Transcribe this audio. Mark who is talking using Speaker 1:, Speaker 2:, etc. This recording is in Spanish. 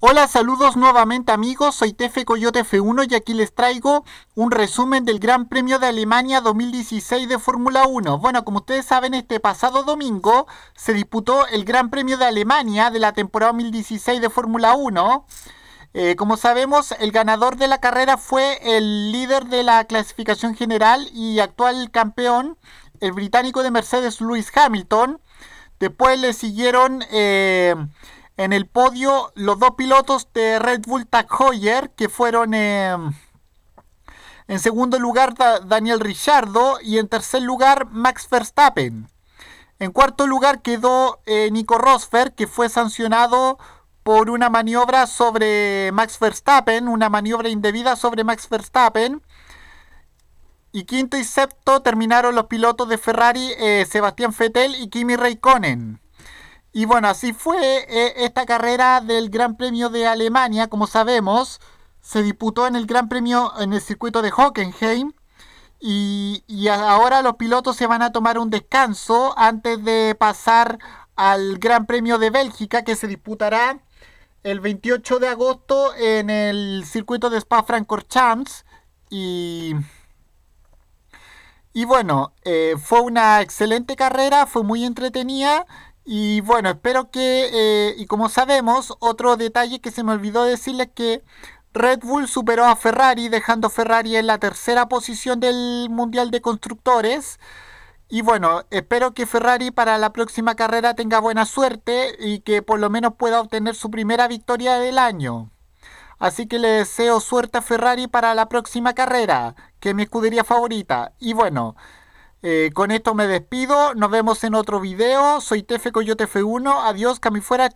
Speaker 1: Hola, saludos nuevamente amigos, soy Tefe Coyote F1 y aquí les traigo un resumen del Gran Premio de Alemania 2016 de Fórmula 1. Bueno, como ustedes saben, este pasado domingo se disputó el Gran Premio de Alemania de la temporada 2016 de Fórmula 1. Eh, como sabemos, el ganador de la carrera fue el líder de la clasificación general y actual campeón, el británico de Mercedes Lewis Hamilton. Después le siguieron... Eh, en el podio, los dos pilotos de Red Bull Tag Heuer, que fueron eh, en segundo lugar Daniel Ricciardo y en tercer lugar Max Verstappen. En cuarto lugar quedó eh, Nico Rosberg, que fue sancionado por una maniobra sobre Max Verstappen, una maniobra indebida sobre Max Verstappen. Y quinto y sexto terminaron los pilotos de Ferrari, eh, Sebastián Vettel y Kimi Raikkonen. Y bueno, así fue eh, esta carrera del Gran Premio de Alemania, como sabemos, se disputó en el Gran Premio en el circuito de Hockenheim y, ahora los pilotos se van a tomar un descanso antes de pasar al Gran Premio de Bélgica que se disputará el 28 de agosto en el circuito de Spa-Francorchamps y y bueno, eh, fue una excelente carrera, fue muy entretenida y bueno, espero que, eh, y como sabemos, otro detalle que se me olvidó decirles que Red Bull superó a Ferrari, dejando a Ferrari en la tercera posición del Mundial de Constructores. Y bueno, espero que Ferrari para la próxima carrera tenga buena suerte y que por lo menos pueda obtener su primera victoria del año. Así que le deseo suerte a Ferrari para la próxima carrera, que es mi escudería favorita. Y bueno, eh, con esto me despido, nos vemos en otro video. Soy Tefe Coyote F1, adiós, cami fuera.